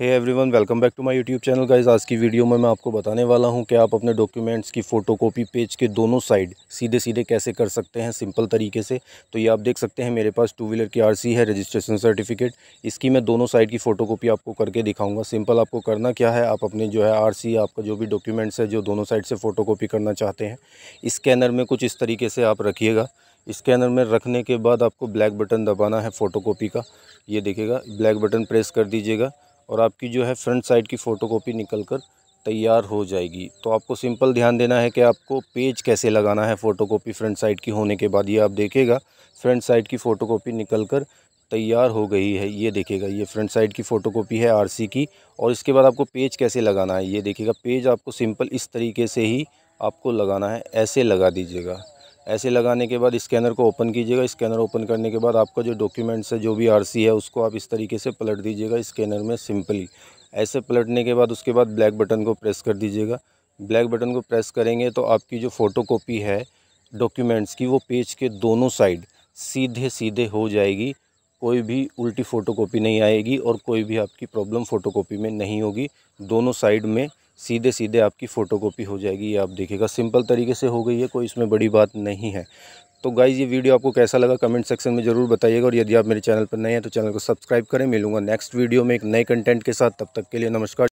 hey everyone welcome back to my YouTube channel guys आज की video में मैं आपको बताने वाला हूं कि आप अपने डॉक्यूमेंट्स की फ़ोटोकॉपी पेज के दोनों साइड सीधे सीधे कैसे कर सकते हैं सिंपल तरीके से तो ये आप देख सकते हैं मेरे पास टू व्हीलर की आरसी है रजिस्ट्रेशन सर्टिफिकेट इसकी मैं दोनों साइड की फ़ोटोकॉपी आपको करके दिखाऊँगा सिंपल आपको करना क्या है आप अपने जो है आर आपका जो भी डॉक्यूमेंट्स है जो दोनों साइड से फ़ोटोकॉपी करना चाहते हैं स्कैनर में कुछ इस तरीके से आप रखिएगा स्कैनर में रखने के बाद आपको ब्लैक बटन दबाना है फ़ोटोकॉपी का ये देखिएगा ब्लैक बटन प्रेस कर दीजिएगा और आपकी जो है फ्रंट साइड की फ़ोटोकॉपी निकलकर तैयार हो जाएगी तो आपको सिंपल ध्यान देना है कि आपको पेज कैसे लगाना है फ़ोटोकॉपी फ्रंट साइड की होने के बाद ये आप देखेगा फ्रंट साइड की फ़ोटोकॉपी निकलकर तैयार हो गई है ये देखिएगा ये फ्रंट साइड की फ़ोटोकॉपी है आरसी की और इसके बाद आपको पेज कैसे लगाना है ये देखिएगा पेज आपको सिंपल इस तरीके से ही आपको लगाना है ऐसे लगा दीजिएगा ऐसे लगाने के बाद स्कैनर को ओपन कीजिएगा स्कैनर ओपन करने के बाद आपका जो डॉक्यूमेंट्स है जो भी आरसी है उसको आप इस तरीके से पलट दीजिएगा स्कैनर में सिंपली ऐसे पलटने के बाद उसके बाद ब्लैक बटन को प्रेस कर दीजिएगा ब्लैक बटन को प्रेस करेंगे तो आपकी जो फ़ोटोकॉपी है डॉक्यूमेंट्स की वो पेज के दोनों साइड सीधे सीधे हो जाएगी कोई भी उल्टी फ़ोटोकॉपी नहीं आएगी और कोई भी आपकी प्रॉब्लम फ़ोटोकॉपी में नहीं होगी दोनों साइड में सीधे सीधे आपकी फ़ोटोकॉपी हो जाएगी ये आप देखिएगा सिंपल तरीके से हो गई है कोई इसमें बड़ी बात नहीं है तो गाइज़ ये वीडियो आपको कैसा लगा कमेंट सेक्शन में ज़रूर बताइएगा और यदि आप मेरे चैनल पर नए हैं तो चैनल को सब्सक्राइब करें मिलूंगा नेक्स्ट वीडियो में एक नए कंटेंट के साथ तब तक के लिए नमस्कार